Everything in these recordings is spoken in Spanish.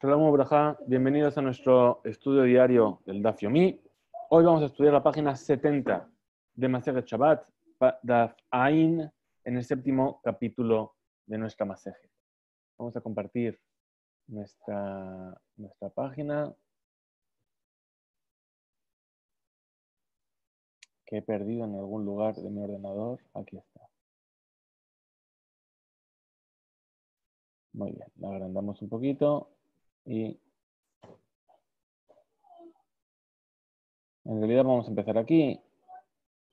Salamu Braja, bienvenidos a nuestro estudio diario del Daf Hoy vamos a estudiar la página 70 de Maseje Shabbat, Daf Ain, en el séptimo capítulo de nuestra Maseje. Vamos a compartir nuestra, nuestra página. Que he perdido en algún lugar de mi ordenador. Aquí está. Muy bien, la agrandamos un poquito. Y en realidad vamos a empezar aquí.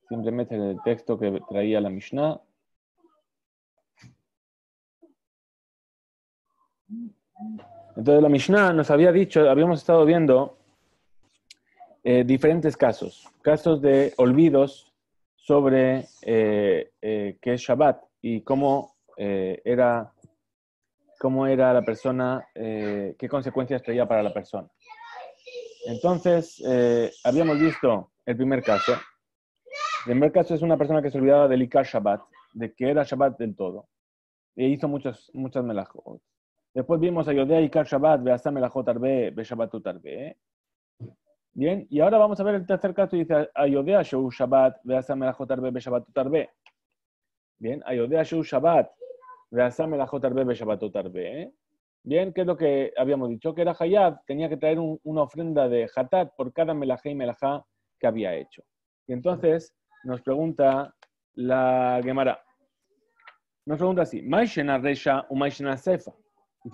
Simplemente en el texto que traía la Mishnah. Entonces la Mishnah nos había dicho, habíamos estado viendo eh, diferentes casos, casos de olvidos sobre eh, eh, qué es Shabbat y cómo era cómo era la persona, eh, qué consecuencias traía para la persona. Entonces, eh, habíamos visto el primer caso. El primer caso es una persona que se olvidaba del Ikar Shabbat, de que era Shabbat del todo. E hizo muchas, muchas melajot. Después vimos a Yodea Ikar Shabbat, Beasa melajot arbe, Beshabbatut Utarbe. Bien, y ahora vamos a ver el tercer caso. Dice Ayodea Sheu Shabbat, Beasa melajot arbe, Beshabbatut Utarbe. Bien, Ayodea Sheu Shabbat, ¿eh? Bien, ¿qué es lo que habíamos dicho? Que era Hayat, tenía que traer una ofrenda de Hatat por cada melajá y melajá que había hecho. Y entonces nos pregunta la Gemara. Nos pregunta así, Maishena Resha o Sefa.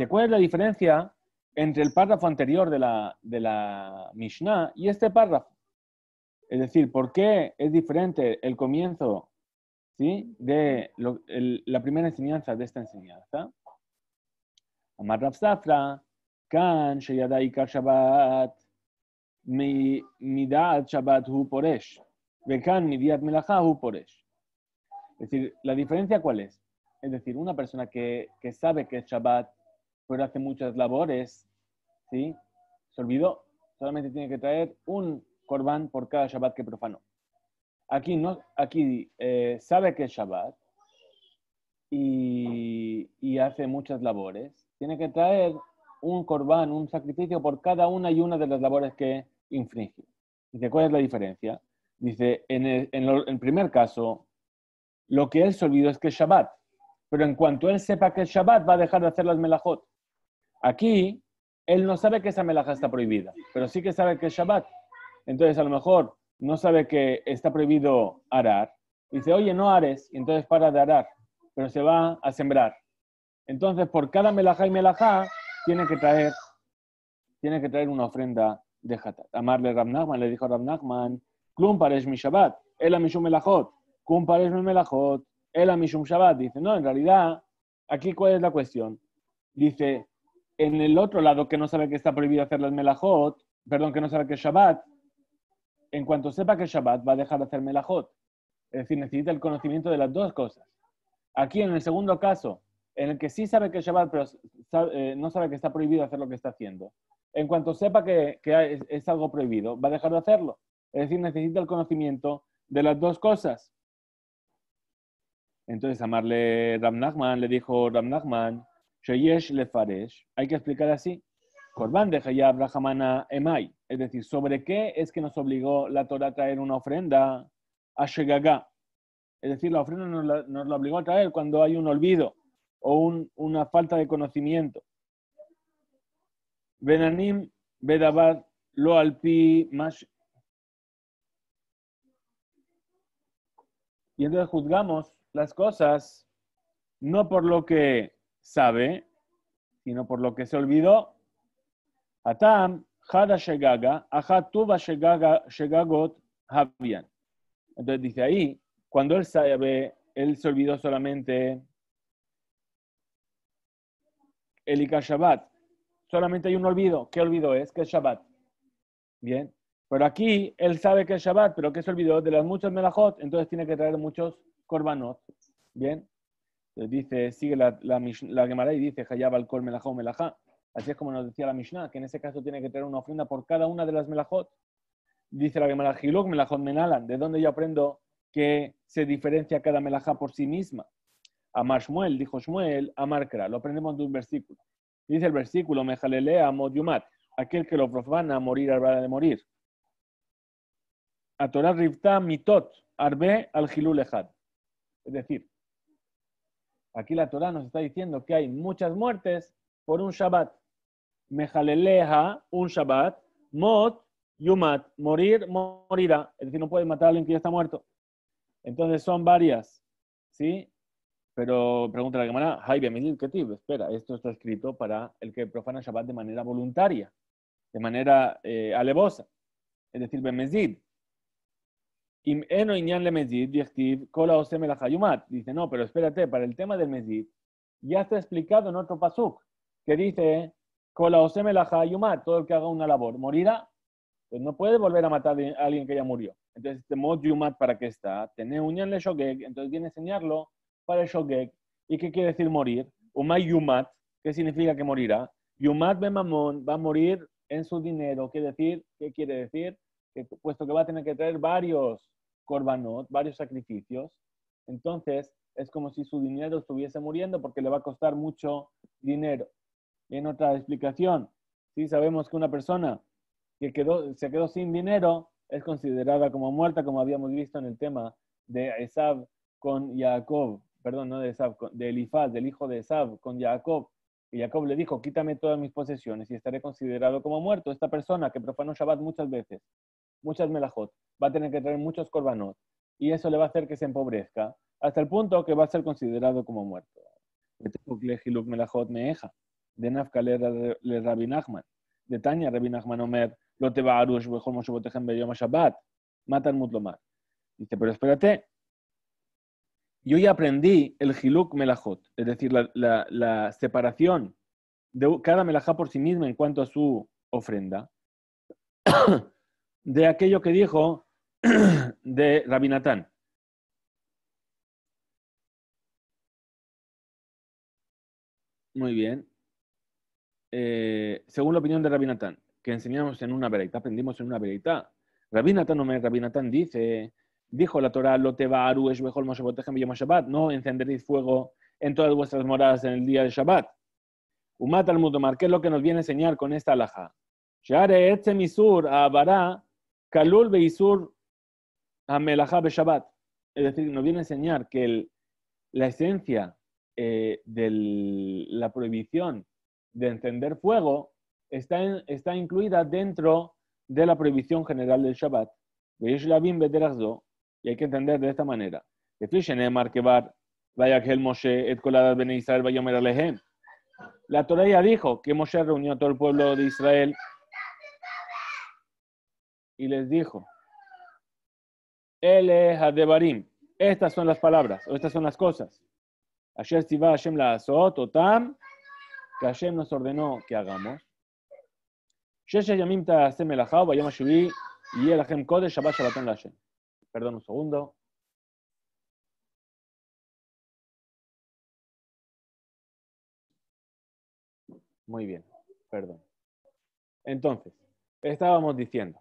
¿cuál es la diferencia entre el párrafo anterior de la, de la Mishnah y este párrafo? Es decir, ¿por qué es diferente el comienzo ¿sí? de la primera enseñanza de esta enseñanza. Amar Rav Safra, Kan Sheyadaikar Shabbat, Midat Shabbat Hu Poresh, mi Midiat Melacha Hu Poresh. Es decir, ¿la diferencia cuál es? Es decir, una persona que, que sabe que es Shabbat, pero hace muchas labores, ¿sí? Se olvidó, solamente tiene que traer un corbán por cada Shabbat que profano aquí, aquí eh, sabe que es Shabbat y, hace muchas labores, tiene que traer un corbán, un sacrificio por cada una y una de las labores que infringe. Dice, ¿cuál es la diferencia? Dice, en el, primer caso, lo que él se olvidó es que es Shabbat, pero en cuanto él sepa que es Shabbat, va a dejar de hacer las melajot. Aquí, él no sabe que esa melaja está prohibida, pero sí que sabe que es Shabbat. Entonces, a lo mejor no sabe que está prohibido arar, dice, oye, no ares, y entonces para de arar, pero se va a sembrar. Entonces, por cada melajá y melajá, tiene que traer, tiene que traer una ofrenda de Hatat. Amarle Nachman, le dijo a Rab Nachman, Klum mi Shabbat, el amishum melajot, Klum mi melajot, el amishum Shabbat. Dice, no, en realidad, aquí cuál es la cuestión. Dice, en el otro lado que no sabe que está prohibido hacer las melajot, perdón, que no sabe que es Shabbat, en cuanto sepa que es Shabbat va a dejar de hacer melajot. Es decir, necesita el conocimiento de las dos cosas. Aquí, en el segundo caso, en el que sí sabe que es Shabbat, pero eh, no sabe que está prohibido hacer lo que está haciendo, en cuanto sepa que, es, algo prohibido, va a dejar de hacerlo. Es decir, necesita el conocimiento de las dos cosas. Entonces, amarle Ram Nachman, le dijo Ram Nachman, le hay que explicar así. Korban deja ya Emay. Es decir, ¿sobre qué es que nos obligó la Torah a traer una ofrenda a Shegagá? Es decir, la ofrenda nos la, obligó a traer cuando hay un olvido o una falta de conocimiento. Benanim, Lo Alpi, Mash. Y entonces juzgamos las cosas no por lo que sabe, sino por lo que se olvidó. Atam, Tuba Entonces dice ahí, cuando él sabe, él se olvidó solamente el Ika Shabbat. Solamente hay un olvido. ¿Qué olvido es? Que es Shabbat? Bien. Pero aquí él sabe que es Shabbat, pero que se olvidó de las muchas melajot, entonces tiene que traer muchos korbanot. Bien. Entonces dice, sigue la, la, Gemara y dice, Hayab al kol melajá. Así es como nos decía la Mishnah, que en ese caso tiene que tener una ofrenda por cada una de las melajot. Dice la Gemara Giluk, melajot menalan, de donde yo aprendo que se diferencia cada melajá por sí misma. Amar Shmuel, dijo Shmuel, Amar Kra, lo aprendemos de un versículo. Dice el versículo, Mejalelea modiumat, aquel que lo profana, a morir habrá de morir. A torah Rifta Mitot, Arbe al Gilulejad. Es decir, aquí la Torah nos está diciendo que hay muchas muertes por un Shabbat. Mejaleleja, un Shabbat. Mot, yumat, morir, morirá. Es decir, no puede matar a alguien que ya está muerto. Entonces son varias, ¿sí? Pero pregunta la cámara, ¿qué tipo? Espera, esto está escrito para el que profana Shabbat de manera voluntaria, de manera eh, alevosa. Es decir, Bemezid. Dice, no, pero espérate, para el tema del Mezid ya está explicado en otro pasuk que dice, con la todo el que haga una labor, morirá. Pues no puede volver a matar a alguien que ya murió. Entonces, este mod yumat, ¿para qué está? Tener unión le shogek, entonces viene a enseñarlo para el shogek. ¿Y qué quiere decir morir? Umay yumat, ¿qué significa que morirá? Yumat ben mamón va a morir en su dinero. ¿Qué, decir, ¿Qué quiere decir? Que, puesto que va a tener que traer varios korbanot, varios sacrificios, entonces es como si su dinero estuviese muriendo porque le va a costar mucho dinero en otra explicación, sí sabemos que una persona que quedó, se quedó sin dinero es considerada como muerta, como habíamos visto en el tema de Esab con Jacob, perdón, de de Elifaz, del hijo de Esab con Jacob. Y Jacob le dijo, quítame todas mis posesiones y estaré considerado como muerto. Esta persona que profanó Shabbat muchas veces, muchas melajot, va a tener que traer muchos corbanot y eso le va a hacer que se empobrezca hasta el punto que va a ser considerado como muerto. melajot de Nafka le Rabbi Nachman. De Tanya Rabbi Nachman Omer, lo te va a Arush, Beyoma Shabbat, Matan Mutlomar. Dice, pero espérate, yo ya aprendí el Hiluk Melajot, es decir, la, la, separación de cada melajá por sí misma en cuanto a su ofrenda, de aquello que dijo de Rabinatán. Muy bien. Eh, según la opinión de Rabinatán que enseñamos en una veredita, aprendimos en una veredita. Rabinatán Natán, dice, dijo la Torah, lo es Shabbat, no encenderéis fuego en todas vuestras moradas en el día de Shabbat. Umat al ¿qué es lo que nos viene a enseñar con esta alaja? Share misur kalul Es decir, nos viene a enseñar que la esencia eh, de la prohibición de encender fuego está, está incluida dentro de la prohibición general del Shabbat. Y hay que entender de esta manera. La Torah ya dijo que Moshe reunió a todo el pueblo de Israel y les dijo, estas son las palabras, o estas son las cosas. la que Hashem nos ordenó que hagamos. Perdón un segundo. Muy bien, perdón. Entonces, estábamos diciendo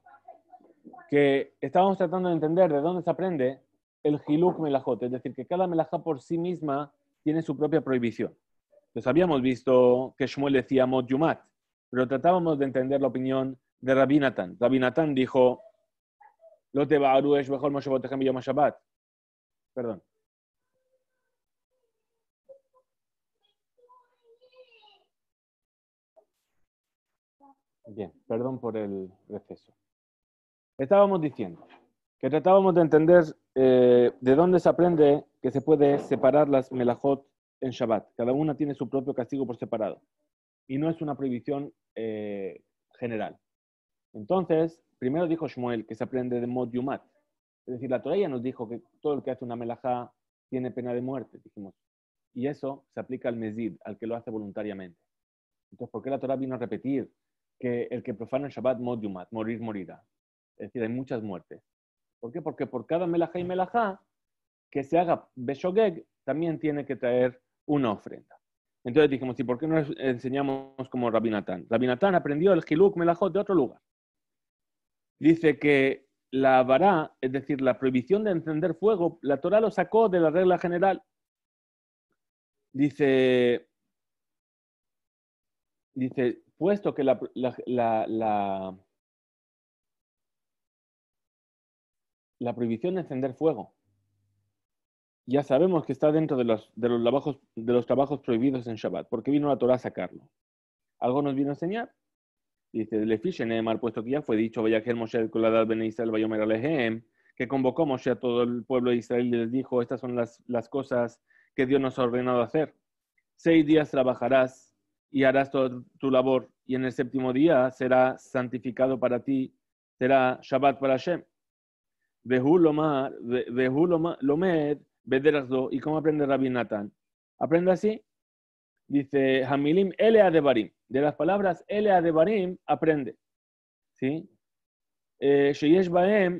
que estábamos tratando de entender de dónde se aprende el Hiluk Melajot, es decir, que cada melajá por sí misma tiene su propia prohibición. Entonces habíamos visto que Shmuel decía Mot Yumat, pero tratábamos de entender la opinión de Rabinatán. Rabinatán dijo, Lo te Shabbat. Perdón. Bien, perdón por el receso. Estábamos diciendo que tratábamos de entender eh, de dónde se aprende que se puede separar las melajot en Shabbat. Cada una tiene su propio castigo por separado. Y no es una prohibición eh, general. Entonces, primero dijo Shmuel que se aprende de Mod Yumat. Es decir, la Torah ya nos dijo que todo el que hace una melajá tiene pena de muerte, dijimos. Y eso se aplica al mezid, al que lo hace voluntariamente. Entonces, ¿por qué la Torah vino a repetir que el que profana el Shabbat mod yumat, morir morirá? Es decir, hay muchas muertes. ¿Por qué? Porque por cada melajá y melajá que se haga beshogeg, también tiene que traer una ofrenda. Entonces dijimos, ¿y por qué no enseñamos como Rabinatán? Rabinatán aprendió el Hiluk Melajot de otro lugar. Dice que la vará, es decir, la prohibición de encender fuego, la Torah lo sacó de la regla general. Dice, dice puesto que la la prohibición de encender fuego ya sabemos que está dentro de los, de los, trabajos, de los trabajos prohibidos en Shabbat, porque vino la Torah a sacarlo. Algo nos vino a enseñar. Dice, Emar, puesto que ya fue dicho, vaya Moshe, que convocó Moshe a todo el pueblo de Israel y les dijo, estas son las, las cosas que Dios nos ha ordenado hacer. Seis días trabajarás y harás toda tu labor, y en el séptimo día será santificado para ti, será Shabbat para Hashem. Behu Lomed, ¿Y cómo aprende Rabbi Natán? Aprende así. Dice Hamilim Elea de Barim. De las palabras Elea de Barim, aprende. ¿Sí? Eh, es decir,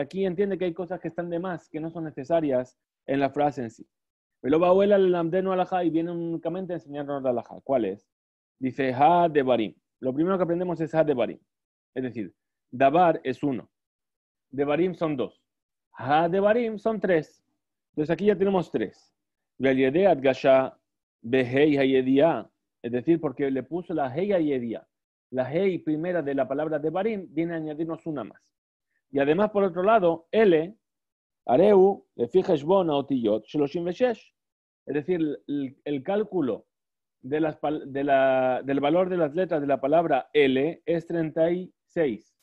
aquí entiende que hay cosas que están de más, que no son necesarias en la frase en sí. Pero abuela al Lamdenu alaja y viene únicamente a enseñarnos la Alajá. ¿Cuál es? Dice Ha de Barim. Lo primero que aprendemos es Ha de Es decir, Dabar es uno. Devarim son dos. Ha Devarim son tres. Entonces aquí ya tenemos tres. Es decir, porque le puso la Hei a La Hei primera de la palabra Devarim viene a añadirnos una más. Y además, por otro lado, L, Areu, o Otiyot, Sheloshim Veshesh. Es decir, el, cálculo del valor de las letras de la palabra L es 36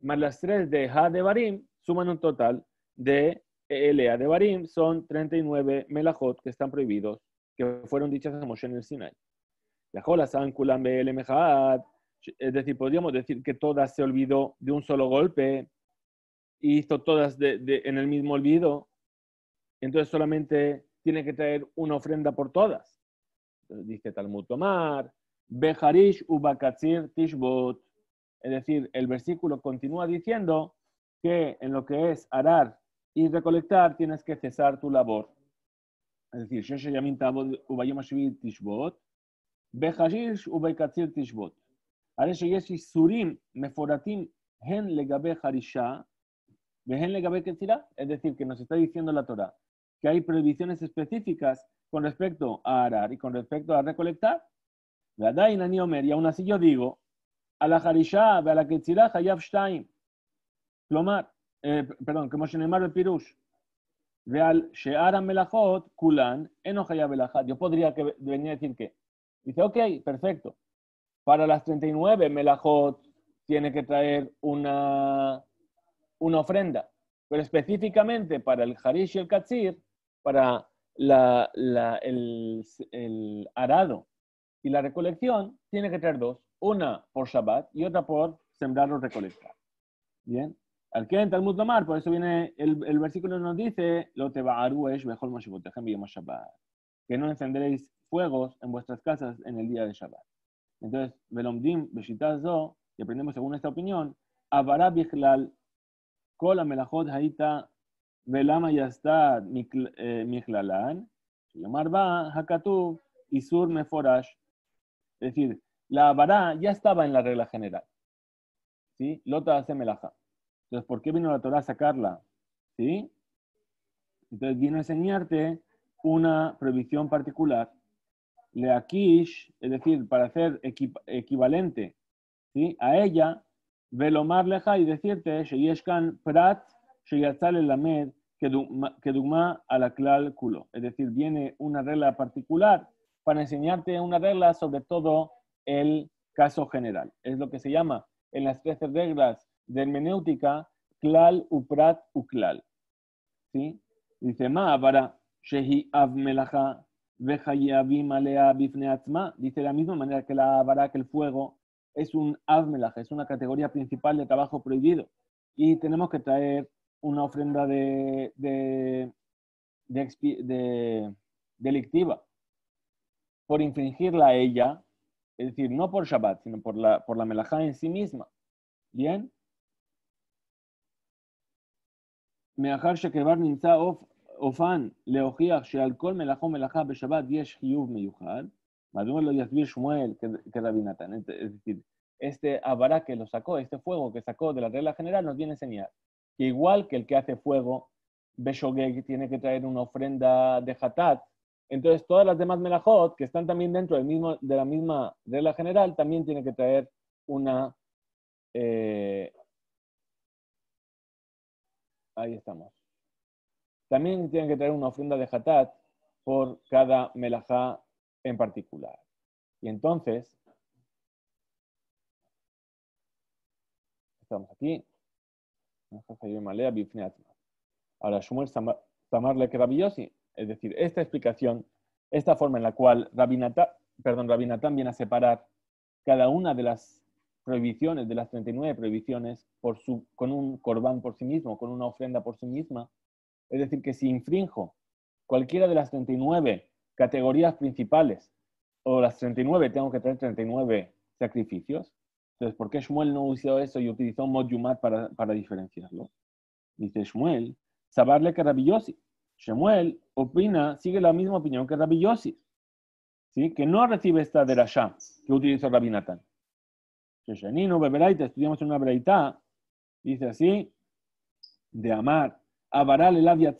más las tres de Ha de Barim suman un total de elea de Barim, son 39 melajot que están prohibidos, que fueron dichas a Moshe en el Sinai. La jola sankulam es decir, podríamos decir que todas se olvidó de un solo golpe y hizo todas en el mismo olvido. Entonces solamente tiene que traer una ofrenda por todas. dice Talmud Tomar, Beharish Ubakatsir Tishbot. Es decir, el versículo continúa diciendo que en lo que es arar y recolectar tienes que cesar tu labor. Es decir, Es decir, que nos está diciendo la Torah que hay prohibiciones específicas con respecto a arar y con respecto a recolectar. La omer y aún así yo digo, a la a la ועל eh, Perdón, חייב שתיים. כלומר, פרדון, כמו שנאמר בפירוש, Pirush, al Sheara Melahot, ¿Kulan? ¿Enoja Eno אחת. Yo podría venir a decir que, dice, ok, perfecto, para las 39 Melahot tiene que traer una, una ofrenda, pero específicamente para el harish y el katsir, para el arado y la recolección, tiene que traer dos una por Shabbat y otra por sembrar o recolectar. Bien. Al que en al Mar, por eso viene el, el versículo nos dice, lo te Shabbat, que no encenderéis fuegos en vuestras casas en el día de Shabbat. Entonces, Velomdim, Beshitazo, y aprendemos según esta opinión, Avará Bichlal, Kola Melachot Haita, Velama Yastad Michlalan, eh, Yomar Ba, Hakatú, Isur Meforash. Es decir, la vará ya estaba en la regla general. ¿Sí? Lota hace melaja. Entonces, ¿por qué vino la Torah a sacarla? ¿Sí? Entonces vino a enseñarte una prohibición particular. Leakish, es decir, para hacer equivalente ¿sí? a ella, velomar leja y decirte, prat, que a la Es decir, viene una regla particular para enseñarte una regla sobre todo el caso general. Es lo que se llama en las 13 reglas de hermenéutica, klal, uprat, uklal. ¿Sí? Dice, para shehi av melaha Dice de la misma manera que la vara, que el fuego, es un avmelaj, es una categoría principal de trabajo prohibido. Y tenemos que traer una ofrenda de, delictiva por infringirla a ella, es decir, no por Shabbat, sino por la, por la melajá en sí misma. ¿Bien? Es decir, Este abará que lo sacó, este fuego que sacó de la regla general, nos viene a enseñar que igual que el que hace fuego, Beshogeg tiene que traer una ofrenda de hatat, entonces, todas las demás melajot que están también dentro del mismo, de la misma regla general también tienen que traer una. Eh, ahí estamos. También tienen que traer una ofrenda de hatat por cada melajá en particular. Y entonces, estamos aquí. Ahora, Shumer Tamar es decir, esta explicación, esta forma en la cual perdón, Rabinatán viene a separar cada una de las prohibiciones, de las 39 prohibiciones, por su, con un corbán por sí mismo, con una ofrenda por sí misma. Es decir, que si infrinjo cualquiera de las 39 categorías principales, o las 39, tengo que traer 39 sacrificios. Entonces, ¿por qué Shmuel no usó eso y utilizó Mod Yumat para, diferenciarlo? Dice Shmuel, sabarle carabillosi. Shemuel opina, sigue la misma opinión que Rabbi Yossi, ¿sí? que no recibe esta de que utilizó Rabbi Natán. Sheshanino, Beberaita, estudiamos en una Beraita, dice así, de amar, avaral el Es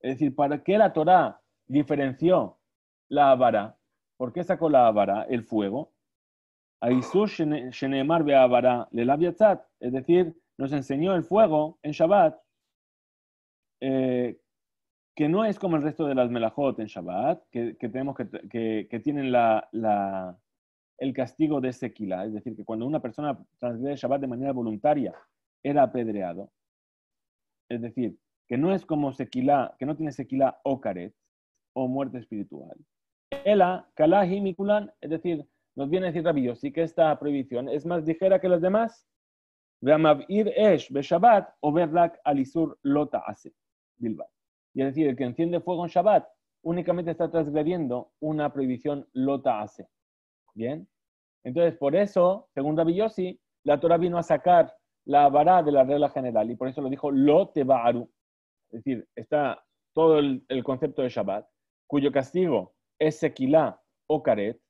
decir, ¿para qué la Torá diferenció la avara? ¿Por qué sacó la avara, el fuego? Shenemar ve avara le Es decir, nos enseñó el fuego en Shabbat eh, que no es como el resto de las melajot en Shabbat, que, tenemos que, que, tienen el castigo de sequila, es decir, que cuando una persona transgrede Shabbat de manera voluntaria, era apedreado. Es decir, que no es como sequila, que no tiene sequila o caret, o muerte espiritual. Ela, kalahi es decir, nos viene a decir Rabillo, sí que esta prohibición es más ligera que las demás. Ve'amavir esh be Shabbat, o verlak alisur lota hace. Bilbao. Y es decir, el que enciende fuego en Shabbat únicamente está transgrediendo una prohibición lota hace. ¿Bien? Entonces, por eso, según Rabbi la Torah vino a sacar la vara de la regla general y por eso lo dijo Lote Baru. Es decir, está todo el, concepto de Shabbat, cuyo castigo es sequilá o caret.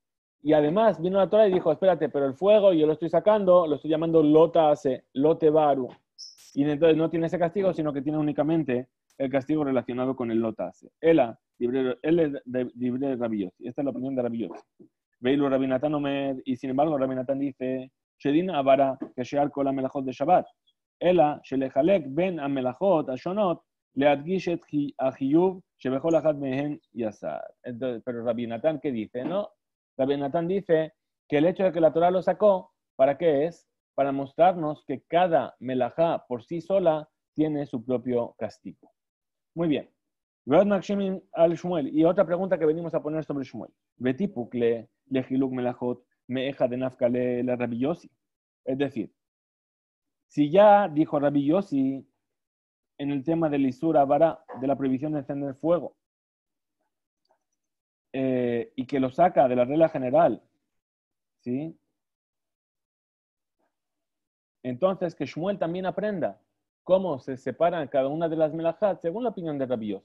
Y además vino la Torah y dijo, espérate, pero el fuego yo lo estoy sacando, lo estoy llamando lota hace, Lote Baru. Y entonces no tiene ese castigo, sino que tiene únicamente el castigo relacionado con el lotas. Ela, él es libre de Esta es la opinión de Rabiosi. Veilu Rabinatán Omer, y sin embargo Rabinatán dice, Shedin Avara, que melajot de Shabbat. Ela, shelehalek ben Amelajot, ashonot, leadgish et achiyuv, mehen yasar. Pero Rabinatán, ¿qué dice? No, Rabinatán dice que el hecho de que la Torah lo sacó, ¿para qué es? Para mostrarnos que cada melajá por sí sola tiene su propio castigo. Muy bien. al Shmuel. Y otra pregunta que venimos a poner sobre Shmuel. Betipukle, lejiluk me meja de nafkale la rabillosi. Es decir, si ya dijo rabillosi en el tema de lisura Vara, de la prohibición de encender fuego, eh, y que lo saca de la regla general, ¿sí? Entonces, que Shmuel también aprenda cómo se separan cada una de las Melajot? según la opinión de Rabbi Es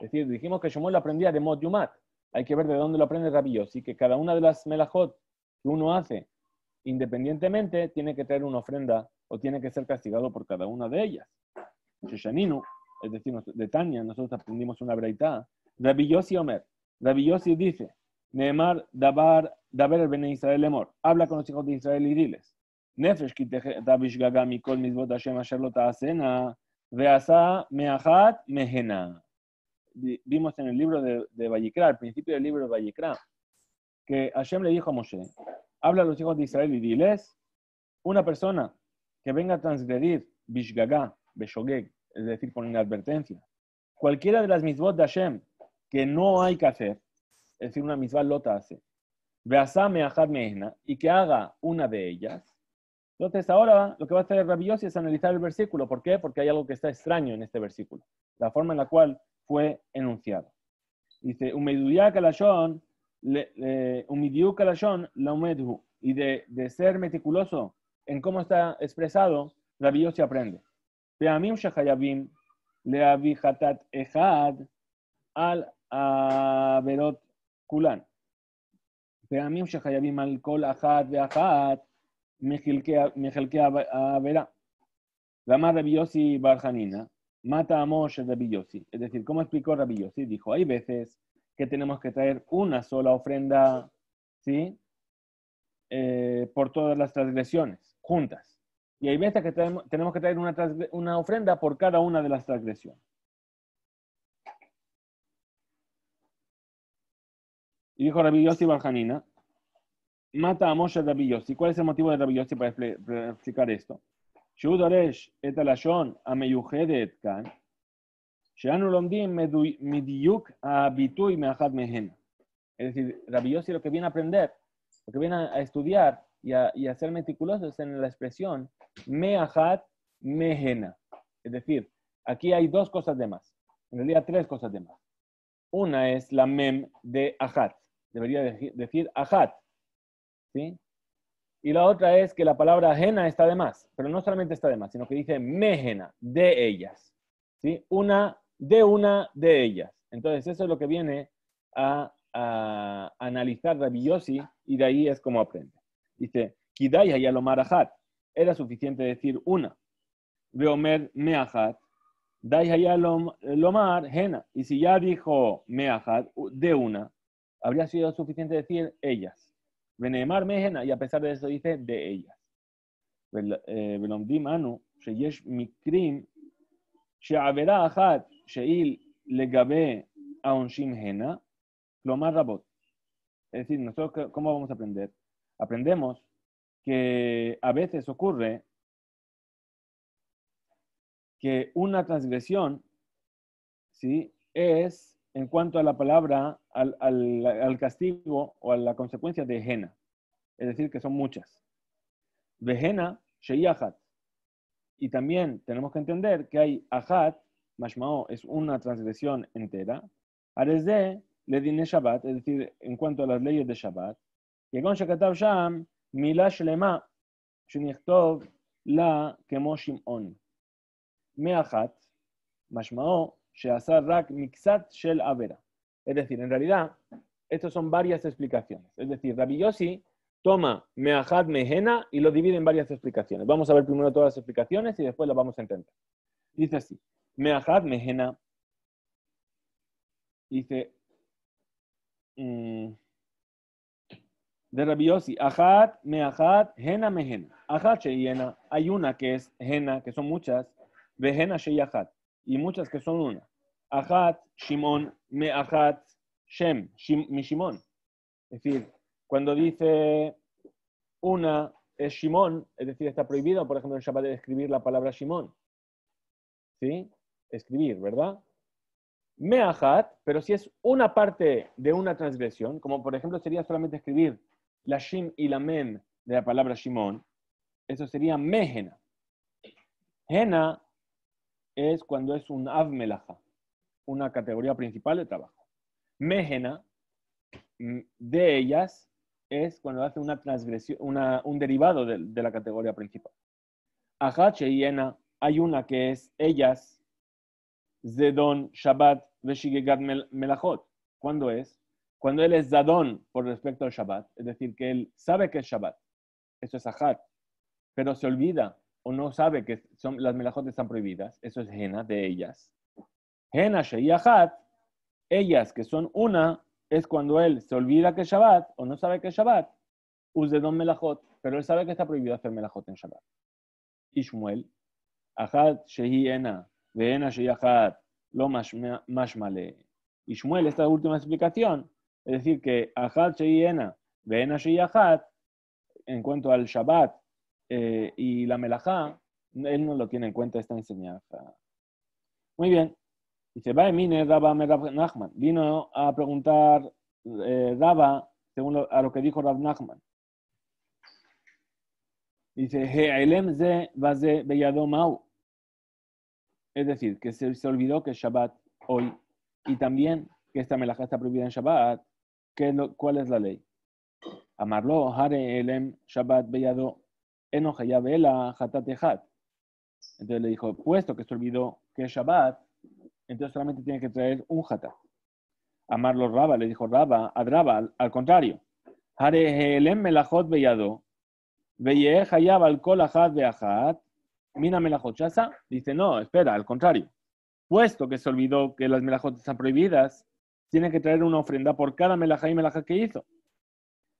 decir, dijimos que Shomuel aprendía de Mot Yumat. Hay que ver de dónde lo aprende Rabbi que cada una de las melajot que uno hace independientemente tiene que traer una ofrenda o tiene que ser castigado por cada una de ellas. Shoshaninu, es decir, de Tania, nosotros aprendimos una breita. Rabbi Omer. Rabbi dice, Neemar Dabar Daber el Bene Israel Emor. Habla con los hijos de Israel y diles. נפש כי תחטא בשגגה מכל השם אשר לא ועשה מאחת Vimos en el libro de, de Vallecra, al principio del libro de Vallecra, que Hashem le dijo a Moshe, habla a los hijos de Israel y diles, una persona que venga a transgredir Bishgagá, Beshogeg, es decir, con advertencia, cualquiera de las misbot de Hashem que no hay que hacer, es decir, una no lota hace, Beasá Meahad y que haga una de ellas, entonces ahora lo que va a hacer Rabiosi es analizar el versículo. ¿Por qué? Porque hay algo que está extraño en este versículo. La forma en la cual fue enunciado. Dice, la Y de, ser meticuloso en cómo está expresado, Rabiosi aprende. Peamim shachayabim leavihatat echad al averot kulan. Peamim al kol achat ajad, Mejelke la más Rabiosi Barjanina. Mata a Moshe Rabiosi. Es decir, ¿cómo explicó Rabiosi? Dijo, hay veces que tenemos que traer una sola ofrenda, ¿sí? Eh, por todas las transgresiones, juntas. Y hay veces que tenemos que traer una, ofrenda por cada una de las transgresiones. Y dijo rabiosi Barjanina, mata a Moshe Rabbi ¿Cuál es el motivo de Rabbi para, explicar esto? Es decir, Rabbi lo que viene a aprender, lo que viene a estudiar y a, y a ser meticuloso es en la expresión mehena. Es decir, aquí hay dos cosas de más. En realidad, tres cosas de más. Una es la mem de ahat. Debería decir ahat, y la otra es que la palabra ajena está de más, pero no solamente está de más, sino que dice mejena, de ellas, Una, de una de ellas. Entonces, eso es lo que viene a, analizar Rabillosi y de ahí es como aprende. Dice, y era suficiente decir una. Veomer Meahat, Daya Lomar Hena. Y si ya dijo meajat, de una, habría sido suficiente decir ellas. Benemar Mejena, y a pesar de eso dice de ellas. ולומדים אנו eh, Sheyesh Mikrim, Sheavera אחת Sheil Legabe העונשים lo más rabot. Es decir, nosotros, ¿cómo vamos a aprender? Aprendemos que a veces ocurre que una transgresión ¿sí? es en cuanto a la palabra, al, castigo o a la consecuencia de Jena. Es decir, que son muchas. Vejena, Sheyahat. Y también tenemos que entender que hay Ahat, Mashmao es una transgresión entera. le Ledine Shabbat, es decir, en cuanto a las leyes de Shabbat. Shekatav Sham, Mila Shlema, Shunichtov, La Kemo Shimon. Mashmao, Shel Es decir, en realidad, estas son varias explicaciones. Es decir, Rabbi Yossi toma Meahad Mehena y lo divide en varias explicaciones. Vamos a ver primero todas las explicaciones y después las vamos a entender. Dice así, Meahad mejena. dice, mm, de Rabbi Yossi, Ahad mejena Hena Mehena. Ahad Sheyena, hay una que es Hena, que son muchas, Vehena Sheyahad y muchas que son una. Ajat, Shimon, ahat, Shem, mi Shimon. Es decir, cuando dice una es Shimon, es decir, está prohibido, por ejemplo, en Shabbat escribir la palabra Shimon. ¿Sí? Escribir, ¿verdad? me Me'ajat, pero si es una parte de una transgresión, como por ejemplo sería solamente escribir la Shim y la Men de la palabra Shimon, eso sería Mejena. Hena es cuando es un avmelaja, una categoría principal de trabajo. Mejena, mm, de ellas, es cuando hace una transgresión, un derivado de, la categoría principal. Ahache y Ena, hay una que es ellas, Zedon, Shabbat, Veshigegat Melajot. ¿Cuándo es? Cuando él es Zadón por respecto al Shabbat, es decir, que él sabe que es Shabbat, eso es Ajat, pero se olvida o no sabe que son, las melajotes están prohibidas, eso es jena de ellas. Jena sheyahat, ellas que son una, es cuando él se olvida que es Shabbat o no sabe que es Shabbat, don melajot, pero él sabe que está prohibido hacer melajot en Shabbat. Ishmuel, ahat ahad shehi veena sheyahat, lo mashmale. Y esta última explicación, es decir, que ahad shehi ena, veena sheyahat, en cuanto al Shabbat, eh, y la melajá, él no lo tiene en cuenta esta enseñanza. Muy bien. Dice, emine Rabba Merab Nachman. Vino a preguntar eh, Rabba, según a lo que dijo Rab Nachman. Dice, He'elem ze vaze ma'u. Es decir, que se, olvidó que es Shabbat hoy y también que esta melajá está prohibida en Shabbat. ¿Qué ¿Cuál es la ley? Amarlo, Hare Elem Shabbat beyado. Entonces le dijo, puesto que se olvidó que es Shabbat, entonces solamente tiene que traer un Hatat. Amarlo Raba, le dijo Raba, Raba al contrario. Harehelem Melachot Beyado, Beyeh al Kol Beahat, Mina dice, no, espera, al contrario. Puesto que se olvidó que las melajot están prohibidas, tiene que traer una ofrenda por cada melajá y melajá que hizo.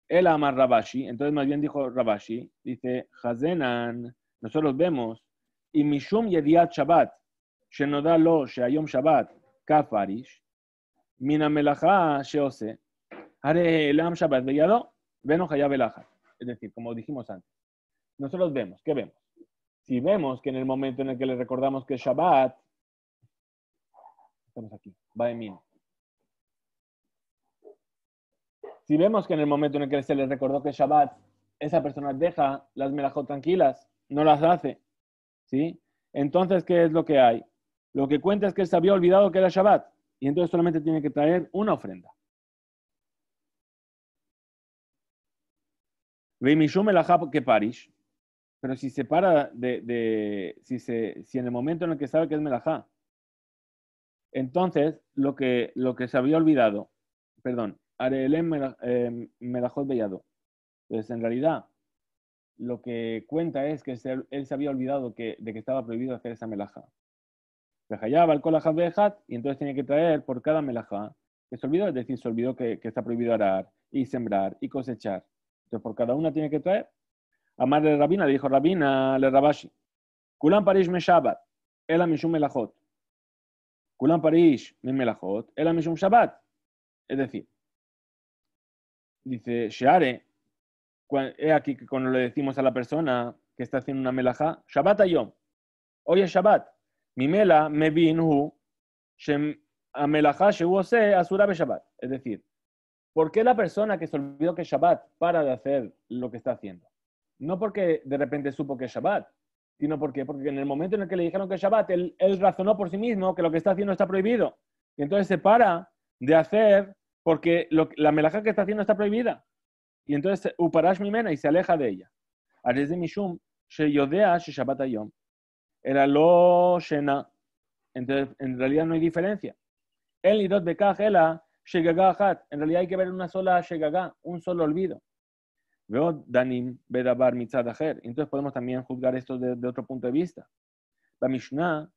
El amar Rabashi, entonces más bien dijo Rabashi, dice, Hazenan, nosotros vemos, y Mishum Yediat Shabbat, Shenodalo lo Shayom Shabbat, Kafarish, Mina Sheose, areh Elam Shabbat Beyado, Veno Hayab Es decir, como dijimos antes, nosotros vemos, ¿qué vemos? Si vemos que en el momento en el que le recordamos que Shabbat, estamos aquí, va de Si vemos que en el momento en el que se les recordó que es Shabbat, esa persona deja las melajot tranquilas, no las hace, ¿sí? Entonces, ¿qué es lo que hay? Lo que cuenta es que él se había olvidado que era Shabbat y entonces solamente tiene que traer una ofrenda. que parís pero si se para de, si, si en el momento en el que sabe que es melajá, entonces lo que, lo que se había olvidado, perdón, Arelem eh, Melajot Bellado. Entonces, en realidad, lo que cuenta es que él se había olvidado de que estaba prohibido hacer esa melaja. y entonces tenía que traer por cada melaja que se olvidó, es decir, se olvidó que, está prohibido arar, y sembrar, y cosechar. Entonces, por cada una tiene que traer. Amar de Rabina, le dijo Rabina, le Rabashi, Kulam Parish me Shabbat, el Melachot. Parish me Melachot, el Shabbat. Es decir, dice Share, he aquí que cuando le decimos a la persona que está haciendo una melajá, Shabbat yo hoy es Shabbat, mi mela me vinhu, melajá asura be Shabbat. Es decir, ¿por qué la persona que se olvidó que es Shabbat para de hacer lo que está haciendo? No porque de repente supo que es Shabbat, sino porque, porque en el momento en el que le dijeron que es Shabbat, él razonó por sí mismo que lo que está haciendo está prohibido. Y entonces se para de hacer porque la melaja que está haciendo está prohibida. Y entonces, uparash mena y se aleja de ella. Ares de mishum, sheyodea shabbat ayom. Era lo shena. Entonces, en realidad no hay diferencia. El idot bekaj ela shegagá En realidad hay que ver una sola shegagá, un solo olvido. Veo danim bedabar mitzadajer. Entonces podemos también juzgar esto desde de otro punto de vista. La Mishnah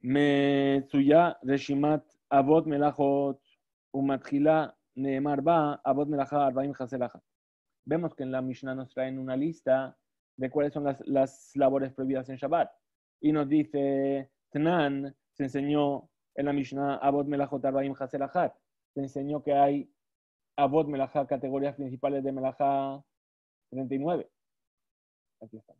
me reshimat avot melachot Umatjila Neemar Ba, Abot Melaha Arbaim Haselaha. Vemos que en la Mishnah nos traen una lista de cuáles son las, las labores prohibidas en Shabbat. Y nos dice, Tnan se enseñó en la Mishnah Abot Melahot Arbaim Haselahat. Se enseñó que hay Abot Melahá, categorías principales de Melahá 39. Aquí está.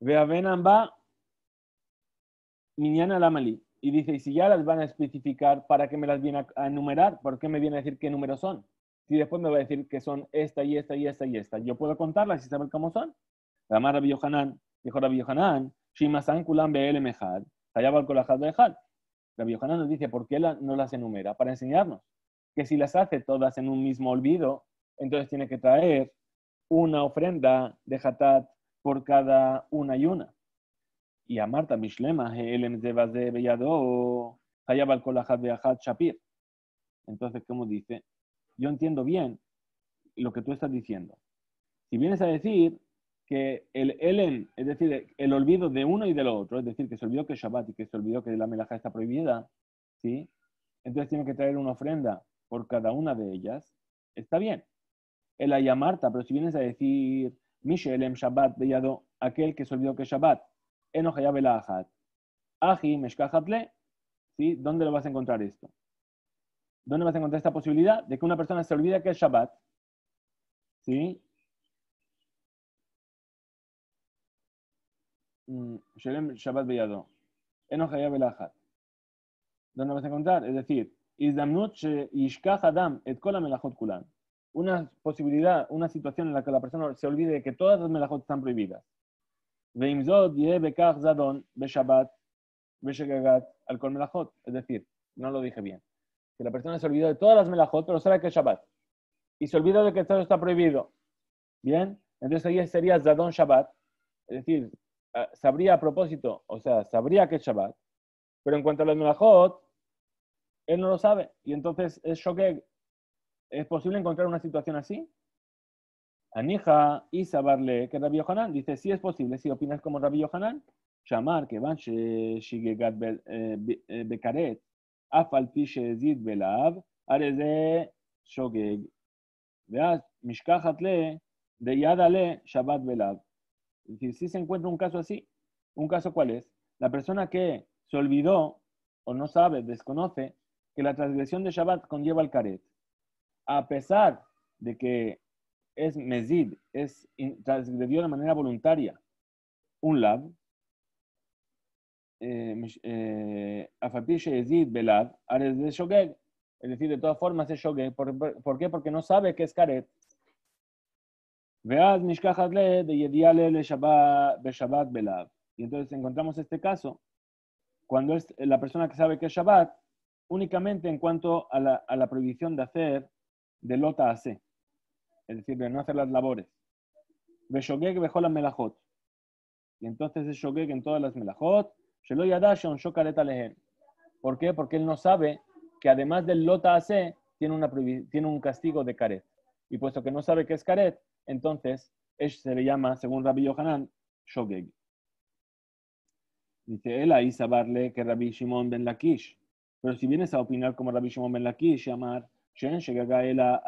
Ve Veavenamba Miniana Lamali, y dice, y si ya las van a especificar, ¿para qué me las viene a enumerar? ¿Por qué me viene a decir qué números son? Si después me va a decir que son esta y esta y esta y esta. Yo puedo contarlas y saber cómo son. Ramar Rabbi Yohanan, dijo Rabbi Yohanan, Shimasan Kulam Be'el Mejad, Hayabal Kulajad Rabbi Yohanan nos dice, ¿por qué no las enumera? Para enseñarnos que si las hace todas en un mismo olvido, entonces tiene que traer una ofrenda de Hatat por cada una y una. Y Marta mishlema elem de de בידו, al Entonces, ¿cómo dice, yo entiendo bien lo que tú estás diciendo. Si vienes a decir que el Elen, es decir, el olvido de uno y del otro, es decir, que se olvidó que Shabbat y que se olvidó que la melaja está prohibida, ¿sí? Entonces tiene que traer una ofrenda por cada una de ellas, está bien. El Marta, pero si vienes a decir, Mishelem Shabbat Bellado, aquel que se olvidó que Shabbat Eno Aji ¿Dónde lo vas a encontrar esto? ¿Dónde vas a encontrar esta posibilidad de que una persona se olvide que es Shabbat? ¿Sí? Mm, Shabbat ¿Dónde vas a encontrar? Es decir, Adam Kulan. Una posibilidad, una situación en la que la persona se olvide de que todas las melajot están prohibidas. Es decir, no lo dije bien. Que la persona se olvidó de todas las Melachot, pero sabe que es Shabbat. Y se olvidó de que todo está prohibido. Bien, entonces ahí sería Zadon Shabbat. Es decir, ah, sabría a propósito, o sea, sabría que es Shabbat. Pero en cuanto a las Melachot, él no lo sabe. Y entonces es que ¿Es posible encontrar una situación así? Anija y Sabarle, que Rabbi Yohanan dice, si es posible, si opinas como Rabbi Yohanan, llamar que van eh, Shigegat eh, eh, Bekaret, Afalpi Shezid Belav, Areze Shogeg, Veas Mishkahatle, de Yadale Shabbat Belav. Si si se encuentra un caso así, ¿un caso cuál es? La persona que se olvidó o no sabe, desconoce que la transgresión de Shabbat conlleva el Karet. A pesar de que es mezid, es dio de manera voluntaria. Un lab, eh, eh, de Es decir, de todas formas es shogeg. ¿Por, qué? Porque no sabe que es karet. Vead cajas le de yediale le shabat belab. Y entonces encontramos este caso cuando es la persona que sabe que es shabat, únicamente en cuanto a la, a la prohibición de hacer de lota hace es decir, de no hacer las labores. la melajot. Y entonces es Shogeg en todas las melajot. ¿Por qué? Porque él no sabe que además del lota hace, tiene, una, tiene un castigo de caret. Y puesto que no sabe qué es caret, entonces es, se le llama, según Rabbi Yohanan, shogeg. Dice él ahí sabarle que Rabbi Shimon ben Lakish. Pero si vienes a opinar como Rabbi Shimon ben Lakish, llamar שאין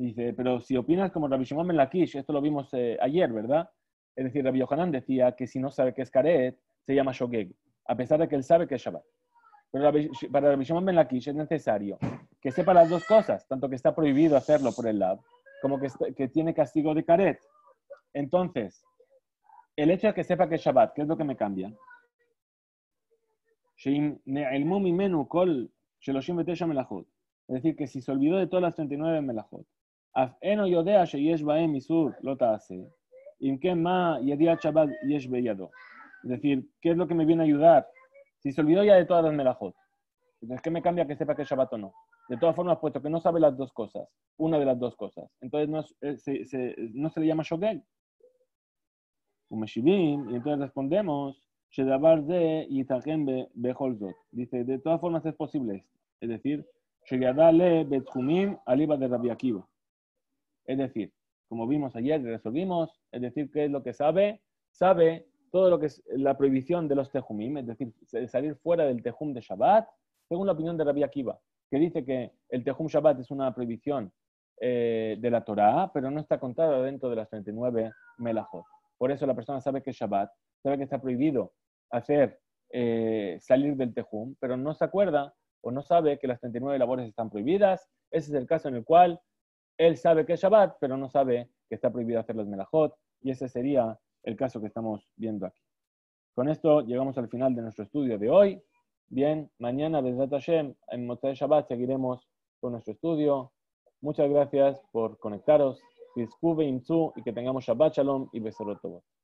Dice, pero si opinas como Rabbi Shimon Lakish, esto lo vimos eh, ayer, ¿verdad? Es decir, Rabbi Yohanan decía que si no sabe que es Karet, se llama Shogeg, a pesar de que él sabe que es Shabbat. Pero para Rabbi Shimon Lakish es necesario que sepa las dos cosas, tanto que está prohibido hacerlo por el lab, como que, que tiene castigo de Karet. Entonces, el hecho de que sepa que es Shabbat, ¿qué es lo que me cambia? Es decir, que si se olvidó de todas las 39 melajot, nueve Yodea Baem Ma Es decir, ¿qué es lo que me viene a ayudar? Si se olvidó ya de todas las melajot, entonces, ¿qué me cambia que sepa que es Shabbat o no? De todas formas, puesto que no sabe las dos cosas, una de las dos cosas, entonces no, eh, se, le llama Shogel? Y entonces respondemos, Dice, de todas formas es posible esto. Es decir, es decir, como vimos ayer, resolvimos, es decir, ¿qué es lo que sabe? Sabe todo lo que es la prohibición de los tejumim, es decir, salir fuera del tejum de Shabbat, según la opinión de Rabbi Akiva, que dice que el tejum Shabbat es una prohibición eh, de la Torah, pero no está contada dentro de las 39 melajot. Por eso la persona sabe que Shabbat, sabe que está prohibido hacer eh, salir del tejum, pero no se acuerda o no sabe que las 39 labores están prohibidas. Ese es el caso en el cual él sabe que es Shabbat, pero no sabe que está prohibido hacer las melajot, y ese sería el caso que estamos viendo aquí. Con esto llegamos al final de nuestro estudio de hoy. Bien, mañana, desde Hashem, en Motzai Shabbat seguiremos con nuestro estudio. Muchas gracias por conectaros. Discube y que tengamos Shabbat Shalom y todos